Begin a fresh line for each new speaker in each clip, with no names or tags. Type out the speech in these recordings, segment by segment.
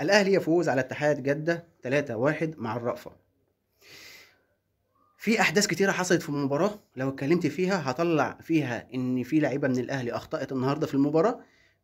الأهلي يفوز على اتحاد جدة 3-1 مع الرأفة في أحداث كتيرة حصلت في المباراة لو اتكلمت فيها هطلع فيها إن في لعيبة من الأهلي أخطأت النهاردة في المباراة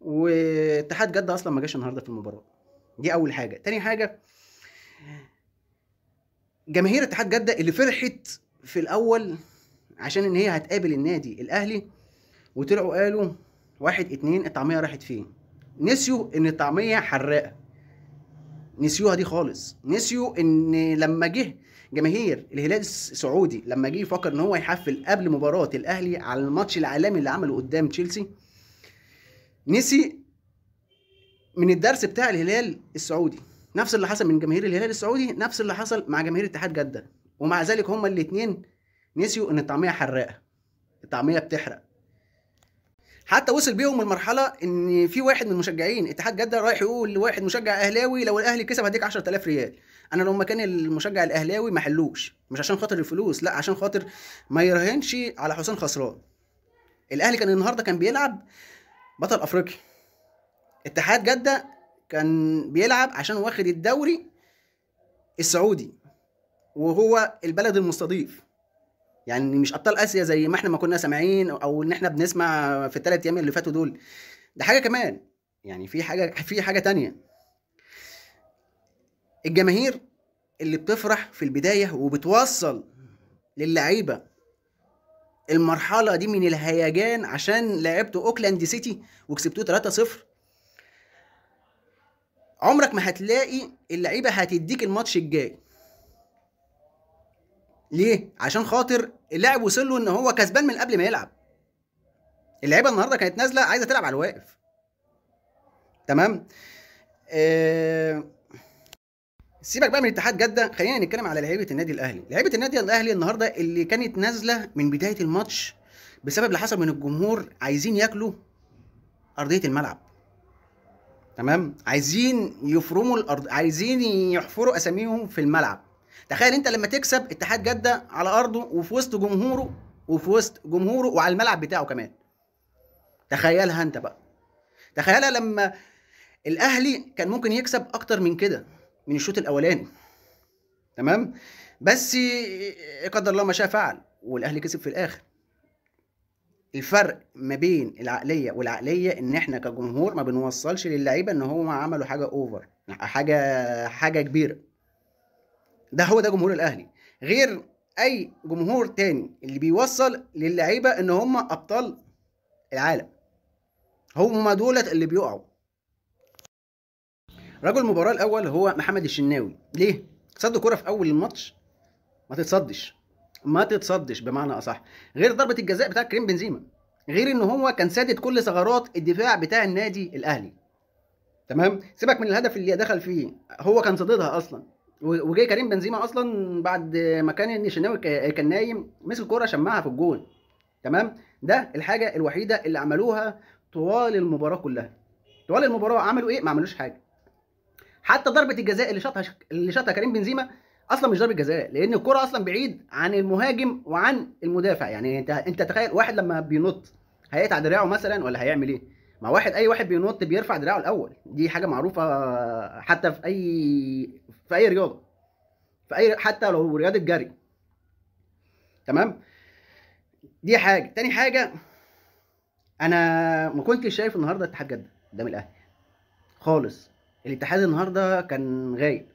واتحاد جدة أصلا ما جاش النهاردة في المباراة دي أول حاجة تاني حاجة جماهير اتحاد جدة اللي فرحت في الأول عشان إن هي هتقابل النادي الأهلي وطلعوا قالوا واحد اتنين الطعمية راحت فين نسيوا إن الطعمية حراقة نسيوها دي خالص نسيوا ان لما جه جماهير الهلال السعودي لما جه يفكر ان هو يحفل قبل مباراه الاهلي على الماتش العالمي اللي عمله قدام تشيلسي نسي من الدرس بتاع الهلال السعودي نفس اللي حصل من جماهير الهلال السعودي نفس اللي حصل مع جماهير اتحاد جده ومع ذلك هما الاثنين نسيوا ان الطعميه حراقه الطعميه بتحرق حتى وصل بيهم المرحله ان في واحد من مشجعين اتحاد جده رايح يقول لواحد مشجع اهلاوي لو الاهلي كسب هديك 10000 ريال انا لو مكان المشجع الاهلاوي ما حلوش مش عشان خاطر الفلوس لا عشان خاطر ما يراهنش على حسام خسران الاهلي كان النهارده كان بيلعب بطل افريقيا اتحاد جده كان بيلعب عشان واخد الدوري السعودي وهو البلد المستضيف يعني مش ابطال اسيا زي ما احنا ما كنا سامعين او ان احنا بنسمع في الثلاث ايام اللي فاتوا دول ده حاجه كمان يعني في حاجه في حاجه تانية الجماهير اللي بتفرح في البدايه وبتوصل للعيبه المرحله دي من الهيجان عشان لعبتوا اوكلاند سيتي وكسبتوه 3-0 عمرك ما هتلاقي اللعيبه هتديك الماتش الجاي ليه؟ عشان خاطر اللاعب وصل له ان هو كسبان من قبل ما يلعب. اللعيبه النهارده كانت نازله عايزه تلعب على الواقف. تمام؟ ااا آه، سيبك بقى من اتحاد جده خلينا نتكلم على لعيبه النادي الاهلي لعيبه النادي الاهلي النهارده اللي كانت نازله من بدايه الماتش بسبب اللي حصل من الجمهور عايزين ياكلوا ارضيه الملعب تمام عايزين يفرموا الارض عايزين يحفروا اساميهم في الملعب تخيل انت لما تكسب اتحاد جده على ارضه وفي وسط جمهوره وفي وسط جمهوره وعلى الملعب بتاعه كمان تخيلها انت بقى تخيلها لما الاهلي كان ممكن يكسب اكتر من كده من الشوط الاولاني تمام بس قدر الله ما شاء فعل والاهلي كسب في الاخر الفرق ما بين العقليه والعقليه ان احنا كجمهور ما بنوصلش للعيبه ان هم عملوا حاجه اوفر حاجه حاجه كبيره ده هو ده جمهور الاهلي غير اي جمهور تاني اللي بيوصل للعيبه ان هم ابطال العالم هم دولت اللي بيقعوا رجل المباراه الاول هو محمد الشناوي ليه صد كره في اول الماتش ما تتصدش ما تتصدش بمعنى اصح غير ضربه الجزاء بتاع كريم بنزيما غير ان هو كان سادد كل ثغرات الدفاع بتاع النادي الاهلي تمام سيبك من الهدف اللي دخل فيه هو كان صددها اصلا وجاي كريم بنزيما اصلا بعد ما كان الشناوي كان نايم مسك الكوره شمعها في الجون تمام ده الحاجه الوحيده اللي عملوها طوال المباراه كلها طوال المباراه عملوا ايه ما عملوش حاجه حتى ضربه الجزاء اللي شاطها اللي شاطها كريم بنزيما اصلا مش ضربه جزاء لان الكره اصلا بعيد عن المهاجم وعن المدافع يعني انت انت تخيل واحد لما بينط هيقطع دراعه مثلا ولا هيعمل ايه ما واحد اي واحد بينط بيرفع دراعه الاول دي حاجه معروفه حتى في اي في اي رياضه في اي حتى لو رياضه جري تمام دي حاجه تاني حاجه انا ما كنتش شايف النهارده اتحاد جده قدام الاهلي خالص الاتحاد النهارده كان غايب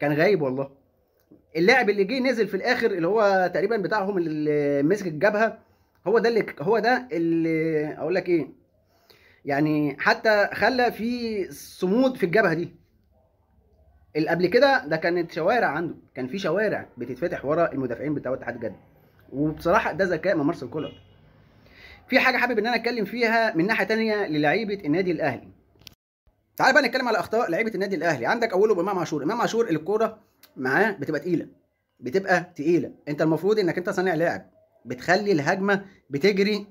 كان غايب والله اللاعب اللي جه نزل في الاخر اللي هو تقريبا بتاعهم اللي مسك الجبهه هو ده اللي هو ده اللي اقول لك ايه يعني حتى خلى في صمود في الجبهه دي اللي قبل كده ده كانت شوارع عنده كان في شوارع بتتفتح ورا المدافعين بتوع اتحاد جده وبصراحه ده ذكاء من مارسيل كولر في حاجه حابب ان انا اتكلم فيها من ناحيه تانية للعيبه النادي الاهلي تعال بقى نتكلم على اخطاء لعيبه النادي الاهلي عندك اولهم امام عاشور امام عاشور الكوره معاه بتبقى تقيله بتبقى تقيله انت المفروض انك انت صانع لاعب بتخلي الهجمه بتجري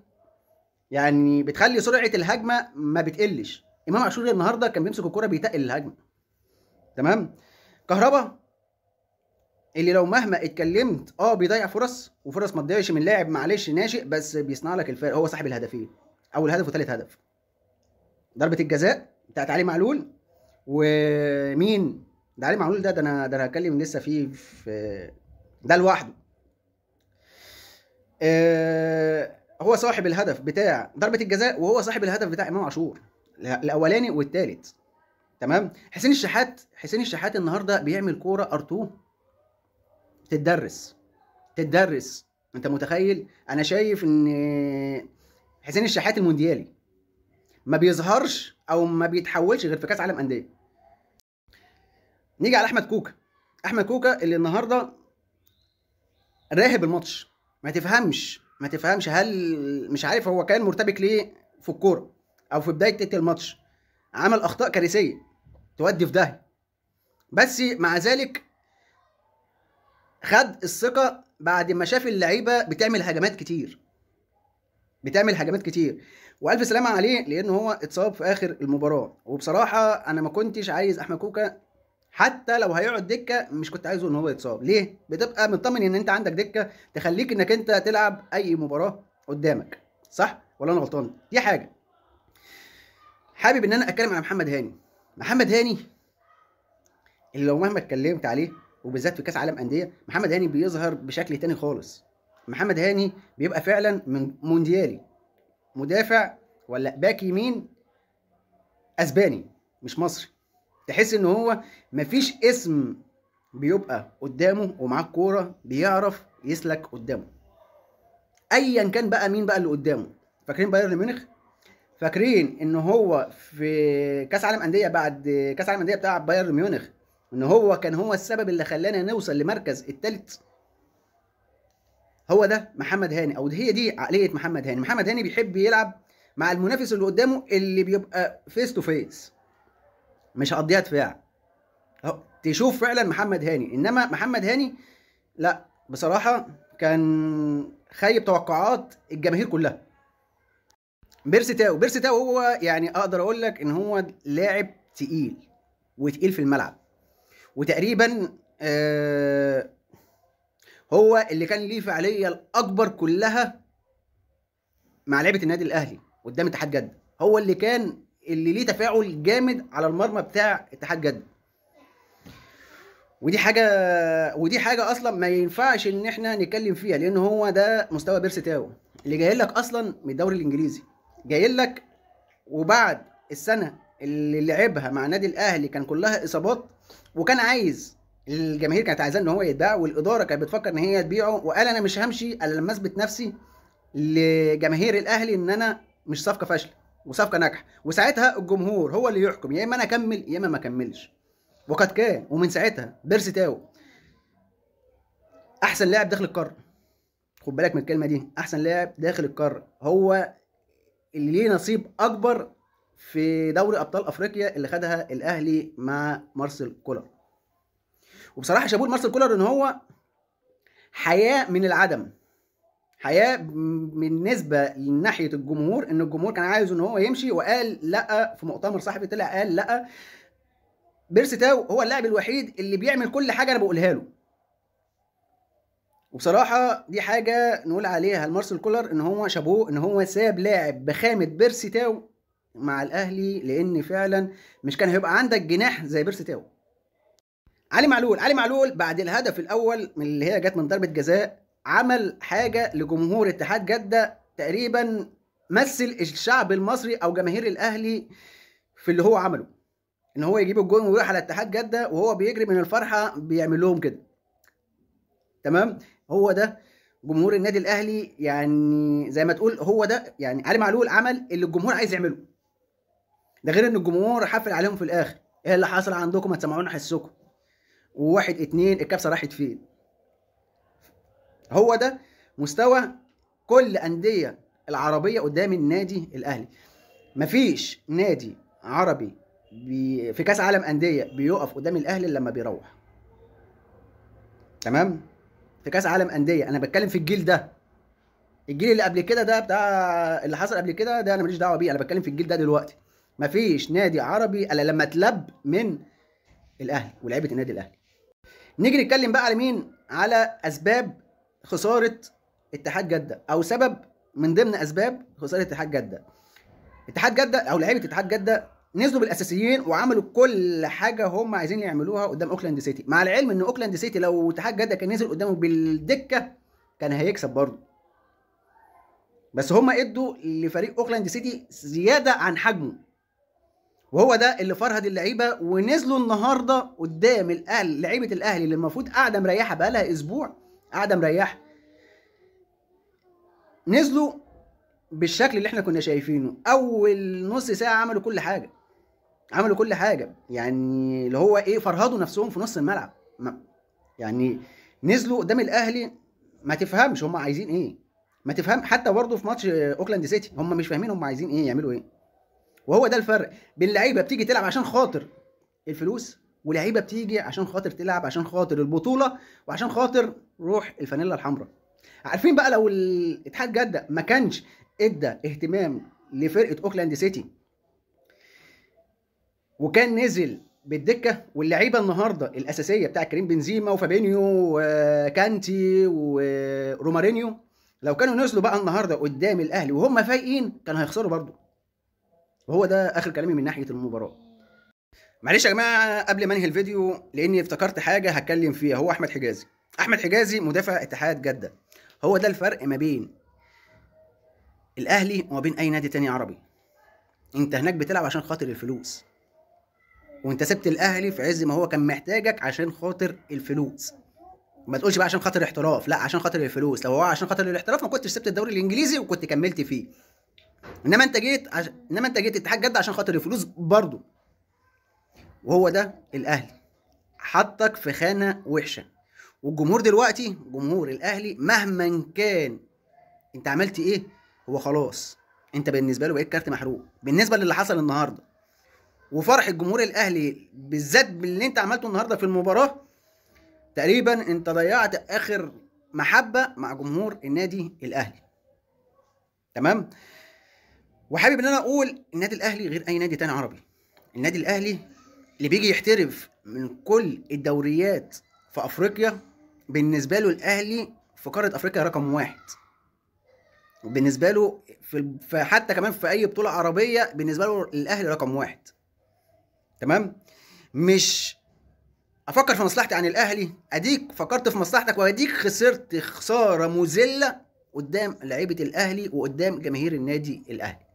يعني بتخلي سرعه الهجمه ما بتقلش امام عاشور النهارده كان بيمسك الكوره بيتقل الهجمه تمام كهربا اللي لو مهما اتكلمت اه بيضيع فرص وفرص ما تضيعش من لاعب معلش ناشئ بس بيصنع لك الفرق هو صاحب الهدفين اول هدف وثالث هدف ضربه الجزاء بتاعت علي معلول ومين ده علي معلول ده ده انا ده انا هتكلم لسه فيه في ده لوحده آه، هو صاحب الهدف بتاع ضربه الجزاء وهو صاحب الهدف بتاع امام عاشور الاولاني والثالث تمام حسين الشحات حسين الشحات النهارده بيعمل كوره ار2 تتدرس تتدرس انت متخيل انا شايف ان حسين الشحات المونديالي ما بيظهرش او ما بيتحولش غير في كاس عالم انديه نيجي على احمد كوكا احمد كوكا اللي النهارده راهب الماتش ما تفهمش ما تفهمش هل مش عارف هو كان مرتبك ليه في الكوره او في بدايه إيه الماتش عمل اخطاء كارثيه تودي في داهيه بس مع ذلك خد الثقه بعد ما شاف اللعيبه بتعمل هجمات كتير بتعمل هجمات كتير والف سلامه عليه لان هو اتصاب في اخر المباراه وبصراحه انا ما كنتش عايز احمد كوكا حتى لو هيقعد دكه مش كنت عايزه ان هو يتصاب ليه بتبقى مطمن ان انت عندك دكه تخليك انك انت تلعب اي مباراه قدامك صح ولا انا غلطان دي حاجه حابب ان انا اتكلم عن محمد هاني محمد هاني اللي لو مهما اتكلمت عليه وبالذات في كاس عالم انديه محمد هاني بيظهر بشكل تاني خالص محمد هاني بيبقى فعلا من مونديالي مدافع ولا باك يمين اسباني مش مصري تحس ان هو مفيش اسم بيبقى قدامه ومعاه الكوره بيعرف يسلك قدامه ايا كان بقى مين بقى اللي قدامه فاكرين بايرن ميونخ فاكرين ان هو في كاس عالم انديه بعد كاس عالم انديه بتاع بايرن ميونخ ان هو كان هو السبب اللي خلانا نوصل لمركز الثالث هو ده محمد هاني او هي دي عقليه محمد هاني محمد هاني بيحب يلعب مع المنافس اللي قدامه اللي بيبقى فيس تو فيس مش هقضيها دفاع تشوف فعلا محمد هاني انما محمد هاني لا بصراحه كان خايب توقعات الجماهير كلها بيرسي تاو بيرسي تاو هو يعني اقدر اقول لك ان هو لاعب تقيل وتقيل في الملعب وتقريبا آه، هو اللي كان ليه فعاليه الاكبر كلها مع لعيبه النادي الاهلي قدام اتحاد جده هو اللي كان اللي ليه تفاعل جامد على المرمى بتاع اتحاد جده ودي حاجه ودي حاجه اصلا ما ينفعش ان احنا نتكلم فيها لان هو ده مستوى بيرسي تاو اللي جاي لك اصلا من الدوري الانجليزي جاي لك وبعد السنه اللي لعبها مع النادي الاهلي كان كلها اصابات وكان عايز الجماهير كانت عايزاه ان هو يتباع والاداره كانت بتفكر ان هي تبيعه وقال انا مش همشي الا لما اثبت نفسي لجماهير الاهلي ان انا مش صفقه فاشله وصفقه ناجحه وساعتها الجمهور هو اللي يحكم يا اما انا اكمل يا اما ما اكملش وقد كان ومن ساعتها بيرسي تاو احسن لاعب داخل القاره خد بالك من الكلمه دي احسن لاعب داخل القاره هو اللي ليه نصيب اكبر في دوري ابطال افريقيا اللي خدها الاهلي مع مارسيل كولر وبصراحه شابوه مارسيل كولر ان هو حياه من العدم حياه بالنسبه لناحيه الجمهور ان الجمهور كان عايز ان هو يمشي وقال لا في مؤتمر صحفي طلع قال لا بيرسي تاو هو اللاعب الوحيد اللي بيعمل كل حاجه انا بقولها له وبصراحه دي حاجه نقول عليها المارسل كولر ان هو شابوه ان هو ساب لاعب بخامه بيرسي تاو مع الاهلي لان فعلا مش كان هيبقى عندك جناح زي بيرسي تاو علي معلول علي معلول بعد الهدف الاول اللي هي جت من ضربه جزاء عمل حاجه لجمهور اتحاد جده تقريبا مثل الشعب المصري او جماهير الاهلي في اللي هو عمله ان هو يجيب الجون ويروح على اتحاد جده وهو بيجري من الفرحه بيعمل لهم كده تمام هو ده جمهور النادي الاهلي يعني زي ما تقول هو ده يعني علي معلول عمل اللي الجمهور عايز يعمله ده غير ان الجمهور حفل عليهم في الاخر ايه اللي حصل عندكم ما تسمعونا حسكم وواحد اتنين الكبسه راحت فين هو ده مستوى كل انديه العربيه قدام النادي الاهلي مفيش نادي عربي بي في كاس عالم انديه بيقف قدام الاهلي لما بيروح تمام في كاس عالم انديه انا بتكلم في الجيل ده الجيل اللي قبل كده ده بتاع اللي حصل قبل كده ده انا ماليش دعوه بيه انا بتكلم في الجيل ده دلوقتي مفيش نادي عربي الا لما اتلب من الاهلي ولعيبه النادي الاهلي نيجي نتكلم بقى على مين على اسباب خساره اتحاد جده او سبب من ضمن اسباب خساره اتحاد جده اتحاد جده او لعيبه اتحاد جده نزلوا بالاساسيين وعملوا كل حاجه هم عايزين يعملوها قدام اوكلاند سيتي مع العلم ان اوكلاند سيتي لو اتحاد جده كان نزل قدامه بالدكه كان هيكسب برضه بس هم ادوا لفريق اوكلاند سيتي زياده عن حجمه وهو ده اللي فرهد اللعيبه ونزلوا النهارده قدام الاهلي لعيبه الاهلي اللي المفروض قاعده مريحه بقالها اسبوع قاعده مريحه نزلوا بالشكل اللي احنا كنا شايفينه اول نص ساعه عملوا كل حاجه عملوا كل حاجه يعني اللي هو ايه فرهضوا نفسهم في نص الملعب يعني نزلوا قدام الاهلي ما تفهمش هم عايزين ايه ما تفهم حتى برضه في ماتش اوكلاند سيتي هم مش فاهمين هم عايزين ايه يعملوا ايه وهو ده الفرق بين لعيبه بتيجي تلعب عشان خاطر الفلوس ولعيبه بتيجي عشان خاطر تلعب عشان خاطر البطوله وعشان خاطر روح الفانيلا الحمراء عارفين بقى لو الاتحاد جده ما كانش ادى اهتمام لفرقه اوكلاند سيتي وكان نزل بالدكه واللعيبه النهارده الاساسيه بتاع كريم بنزيما وفابينيو وكانتي ورومارينيو لو كانوا نزلوا بقى النهارده قدام الاهلي وهم فايقين كانوا هيخسروا برضه وهو ده اخر كلامي من ناحيه المباراه معلش يا جماعه قبل ما انهي الفيديو لاني افتكرت حاجه هتكلم فيها هو احمد حجازي احمد حجازي مدافع اتحاد جده هو ده الفرق ما بين الاهلي وما بين اي نادي تاني عربي انت هناك بتلعب عشان خاطر الفلوس وانت سبت الاهلي في عز ما هو كان محتاجك عشان خاطر الفلوس ما تقولش بقى عشان خاطر الاحتراف لا عشان خاطر الفلوس لو هو عشان خاطر الاحتراف ما كنتش سبت الدوري الانجليزي وكنت كملت فيه انما انت جيت عش... انما انت جيت اتحاد جده عشان خاطر الفلوس برضه وهو ده الاهلي حطك في خانه وحشه والجمهور دلوقتي جمهور الاهلي مهما كان انت عملت ايه هو خلاص انت بالنسبه له بقيت كارت محروق بالنسبه للي حصل النهارده وفرح الجمهور الاهلي بالذات باللي انت عملته النهارده في المباراه تقريبا انت ضيعت اخر محبه مع جمهور النادي الاهلي تمام وحابب ان انا اقول النادي الاهلي غير اي نادي تاني عربي النادي الاهلي اللي بيجي يحترف من كل الدوريات في افريقيا بالنسبه له الاهلي في قاره افريقيا رقم واحد بالنسبه له في حتى كمان في اي بطوله عربيه بالنسبه له الاهلي رقم واحد تمام مش افكر في مصلحتي عن الاهلي اديك فكرت في مصلحتك واديك خسرت خساره مذله قدام لعيبه الاهلي وقدام جماهير النادي الاهلي